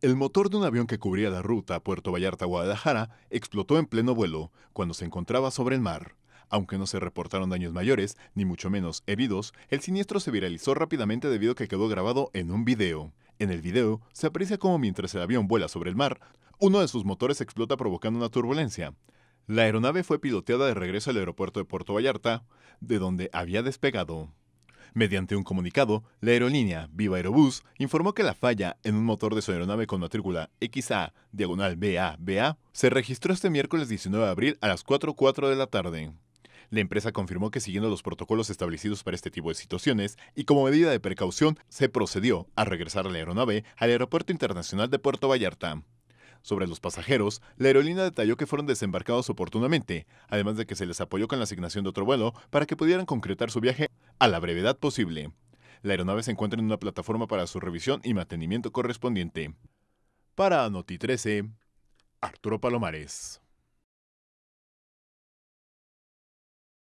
El motor de un avión que cubría la ruta Puerto Vallarta-Guadalajara explotó en pleno vuelo cuando se encontraba sobre el mar. Aunque no se reportaron daños mayores, ni mucho menos heridos, el siniestro se viralizó rápidamente debido a que quedó grabado en un video. En el video se aprecia cómo mientras el avión vuela sobre el mar, uno de sus motores explota provocando una turbulencia. La aeronave fue piloteada de regreso al aeropuerto de Puerto Vallarta, de donde había despegado. Mediante un comunicado, la aerolínea Viva Aerobús informó que la falla en un motor de su aeronave con matrícula XA diagonal BABA se registró este miércoles 19 de abril a las 4.04 de la tarde. La empresa confirmó que siguiendo los protocolos establecidos para este tipo de situaciones y como medida de precaución, se procedió a regresar la aeronave al Aeropuerto Internacional de Puerto Vallarta. Sobre los pasajeros, la aerolínea detalló que fueron desembarcados oportunamente, además de que se les apoyó con la asignación de otro vuelo para que pudieran concretar su viaje a la brevedad posible. La aeronave se encuentra en una plataforma para su revisión y mantenimiento correspondiente. Para Noti 13, Arturo Palomares.